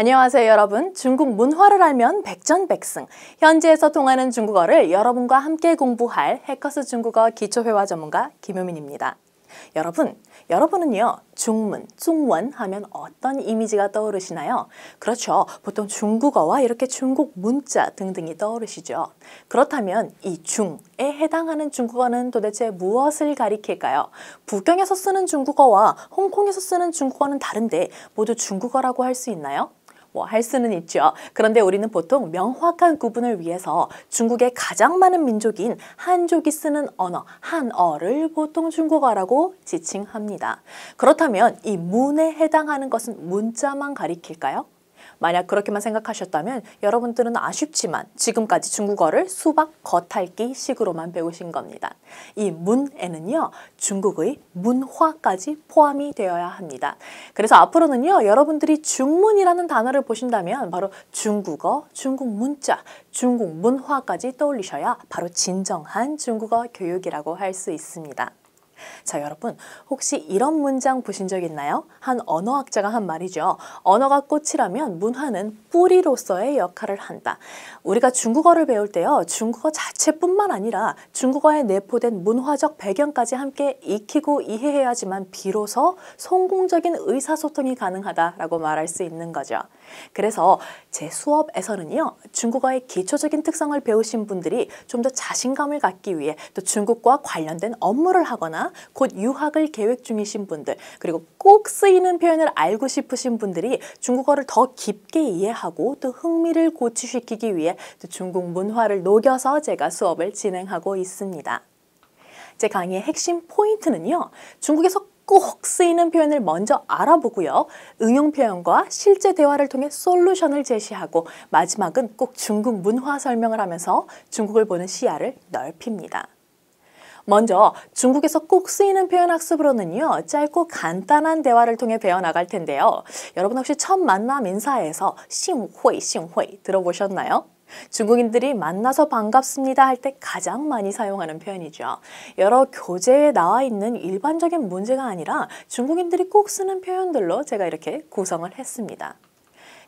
안녕하세요 여러분. 중국 문화를 알면 백전백승. 현지에서 통하는 중국어를 여러분과 함께 공부할 해커스 중국어 기초회화 전문가 김효민입니다. 여러분, 여러분은요, 중문, 중원 하면 어떤 이미지가 떠오르시나요? 그렇죠. 보통 중국어와 이렇게 중국 문자 등등이 떠오르시죠. 그렇다면 이 중에 해당하는 중국어는 도대체 무엇을 가리킬까요? 북경에서 쓰는 중국어와 홍콩에서 쓰는 중국어는 다른데 모두 중국어라고 할 수 있나요? 뭐할 수는 있죠. 그런데 우리는 보통 명확한 구분을 위해서 중국의 가장 많은 민족인 한족이 쓰는 언어, 한어를 보통 중국어라고 지칭합니다. 그렇다면 이 문에 해당하는 것은 문자만 가리킬까요? 만약 그렇게만 생각하셨다면 여러분들은 아쉽지만 지금까지 중국어를 수박 겉핥기 식으로만 배우신 겁니다. 이 문에는요 중국의 문화까지 포함이 되어야 합니다. 그래서 앞으로는요 여러분들이 중문이라는 단어를 보신다면 바로 중국어, 중국 문자, 중국 문화까지 떠올리셔야 바로 진정한 중국어 교육이라고 할 수 있습니다. 자, 여러분 혹시 이런 문장 보신 적 있나요? 한 언어학자가 한 말이죠. 언어가 꽃이라면 문화는 뿌리로서의 역할을 한다. 우리가 중국어를 배울 때요. 중국어 자체뿐만 아니라 중국어에 내포된 문화적 배경까지 함께 익히고 이해해야지만 비로소 성공적인 의사소통이 가능하다라고 말할 수 있는 거죠. 그래서 제 수업에서는요. 중국어의 기초적인 특성을 배우신 분들이 좀 더 자신감을 갖기 위해 또 중국과 관련된 업무를 하거나 곧 유학을 계획 중이신 분들 그리고 꼭 쓰이는 표현을 알고 싶으신 분들이 중국어를 더 깊게 이해하고 또 흥미를 고취시키기 위해 또 중국 문화를 녹여서 제가 수업을 진행하고 있습니다. 제 강의의 핵심 포인트는요. 중국에서 꼭 쓰이는 표현을 먼저 알아보고요. 응용 표현과 실제 대화를 통해 솔루션을 제시하고 마지막은 꼭 중국 문화 설명을 하면서 중국을 보는 시야를 넓힙니다. 먼저 중국에서 꼭 쓰이는 표현 학습으로는요. 짧고 간단한 대화를 통해 배워나갈 텐데요. 여러분 혹시 첫 만남 인사에서 싱회싱회 들어보셨나요? 중국인들이 만나서 반갑습니다 할 때 가장 많이 사용하는 표현이죠. 여러 교재에 나와 있는 일반적인 문제가 아니라 중국인들이 꼭 쓰는 표현들로 제가 이렇게 구성을 했습니다.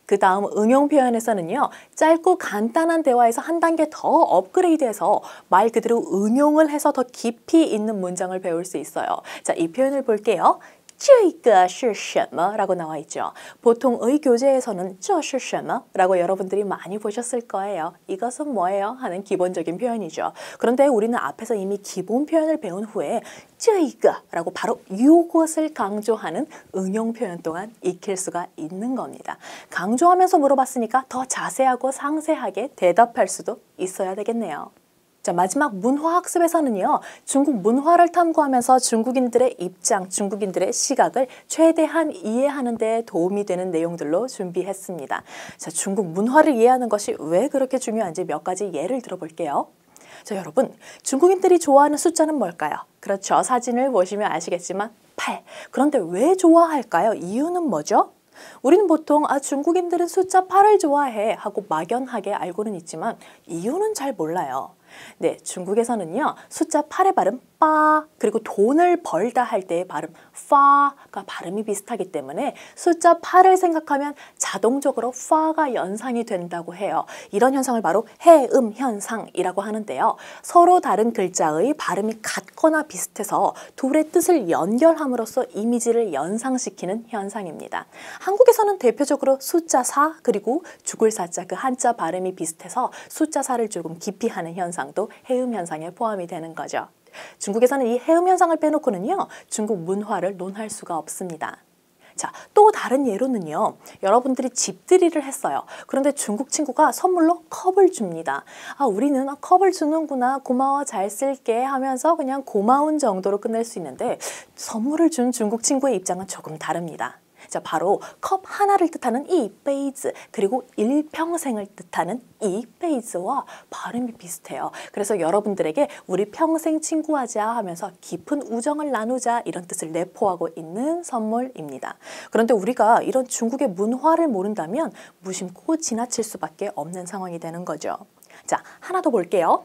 그 다음 응용 표현에서는요. 짧고 간단한 대화에서 한 단계 더 업그레이드해서 말 그대로 응용을 해서 더 깊이 있는 문장을 배울 수 있어요. 자, 이 표현을 볼게요. 这个 是什么라고 나와 있죠. 보통의 교재에서는 这是什么라고 여러분들이 많이 보셨을 거예요. 이것은 뭐예요? 하는 기본적인 표현이죠. 그런데 우리는 앞에서 이미 기본 표현을 배운 후에 这个라고 바로 요것을 강조하는 응용 표현 동안 익힐 수가 있는 겁니다. 강조하면서 물어봤으니까 더 자세하고 상세하게 대답할 수도 있어야 되겠네요. 자, 마지막 문화학습에서는요, 중국 문화를 탐구하면서 중국인들의 입장, 중국인들의 시각을 최대한 이해하는 데 도움이 되는 내용들로 준비했습니다. 자, 중국 문화를 이해하는 것이 왜 그렇게 중요한지 몇 가지 예를 들어볼게요. 자, 여러분, 중국인들이 좋아하는 숫자는 뭘까요? 그렇죠. 사진을 보시면 아시겠지만 8. 그런데 왜 좋아할까요? 이유는 뭐죠? 우리는 보통 아 중국인들은 숫자 8을 좋아해 하고 막연하게 알고는 있지만 이유는 잘 몰라요. 네, 중국에서는요. 숫자 8의 발음 빠 그리고 돈을 벌다 할 때의 발음 파가 발음이 비슷하기 때문에 숫자 8을 생각하면 자동적으로 파가 연상이 된다고 해요. 이런 현상을 바로 해음 현상이라고 하는데요. 서로 다른 글자의 발음이 같거나 비슷해서 둘의 뜻을 연결함으로써 이미지를 연상시키는 현상입니다. 한국에서는 대표적으로 숫자 4 그리고 죽을 사자 그 한자 발음이 비슷해서 숫자 4를 조금 기피하는 현상도 해음 현상에 포함이 되는 거죠. 중국에서는 이 해음 현상을 빼놓고는요, 중국 문화를 논할 수가 없습니다. 자, 또 다른 예로는요. 여러분들이 집들이를 했어요. 그런데 중국 친구가 선물로 컵을 줍니다. 아, 우리는 아, 컵을 주는구나. 고마워. 잘 쓸게 하면서 그냥 고마운 정도로 끝낼 수 있는데 선물을 준 중국 친구의 입장은 조금 다릅니다. 자, 바로 컵 하나를 뜻하는 이페이즈 그리고 일평생을 뜻하는 이페이즈와 발음이 비슷해요. 그래서 여러분들에게 우리 평생 친구하자 하면서 깊은 우정을 나누자 이런 뜻을 내포하고 있는 선물입니다. 그런데 우리가 이런 중국의 문화를 모른다면 무심코 지나칠 수밖에 없는 상황이 되는 거죠. 자, 하나 더 볼게요.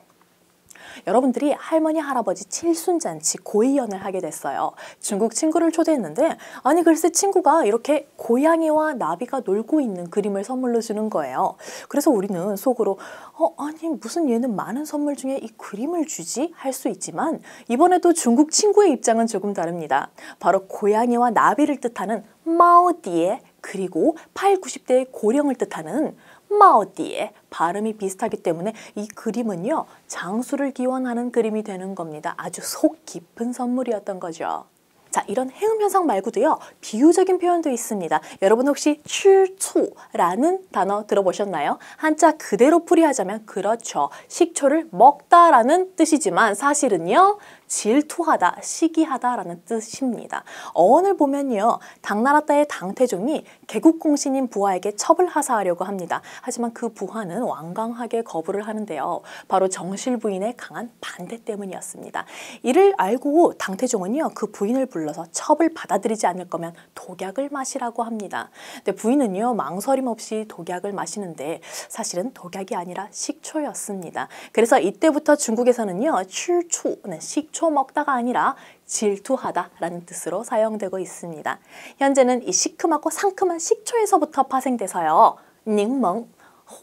여러분들이 할머니 할아버지 칠순잔치 고이연을 하게 됐어요. 중국 친구를 초대했는데 아니 글쎄 친구가 이렇게 고양이와 나비가 놀고 있는 그림을 선물로 주는 거예요. 그래서 우리는 속으로 어 아니 무슨 얘는 많은 선물 중에 이 그림을 주지 할 수 있지만 이번에도 중국 친구의 입장은 조금 다릅니다. 바로 고양이와 나비를 뜻하는 마오디에 그리고 8, 90대의 고령을 뜻하는 마오띠에 발음이 비슷하기 때문에 이 그림은요 장수를 기원하는 그림이 되는 겁니다. 아주 속 깊은 선물이었던 거죠. 자, 이런 해음 현상 말고도요. 비유적인 표현도 있습니다. 여러분 혹시 출초라는 단어 들어보셨나요? 한자 그대로 풀이하자면 그렇죠. 식초를 먹다라는 뜻이지만 사실은요. 질투하다, 시기하다라는 뜻입니다. 어원을 보면요. 당나라따의 당태종이 개국공신인 부하에게 처벌하사하려고 합니다. 하지만 그 부하는 완강하게 거부를 하는데요. 바로 정실 부인의 강한 반대 때문이었습니다. 이를 알고 당태종은요. 그 부인을 불러서 첩을 받아들이지 않을 거면 독약을 마시라고 합니다. 근데 부인은요. 망설임 없이 독약을 마시는데 사실은 독약이 아니라 식초였습니다. 그래서 이때부터 중국에서는요. 출초는 네, 식초 초먹다가 아니라 질투하다라는 뜻으로 사용되고 있습니다. 현재는 이 시큼하고 상큼한 식초에서부터 파생돼서요. 닝멍,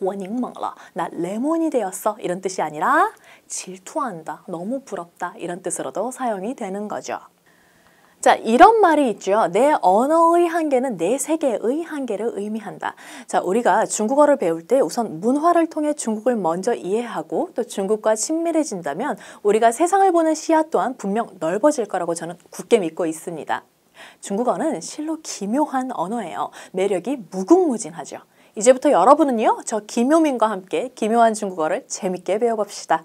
호잉멍러나 레몬이 되었어 이런 뜻이 아니라 질투한다, 너무 부럽다 이런 뜻으로도 사용이 되는 거죠. 자, 이런 말이 있죠. 내 언어의 한계는 내 세계의 한계를 의미한다. 자, 우리가 중국어를 배울 때 우선 문화를 통해 중국을 먼저 이해하고 또 중국과 친밀해진다면 우리가 세상을 보는 시야 또한 분명 넓어질 거라고 저는 굳게 믿고 있습니다. 중국어는 실로 기묘한 언어예요. 매력이 무궁무진하죠. 이제부터 여러분은요, 저 김효민과 함께 기묘한 중국어를 재밌게 배워봅시다.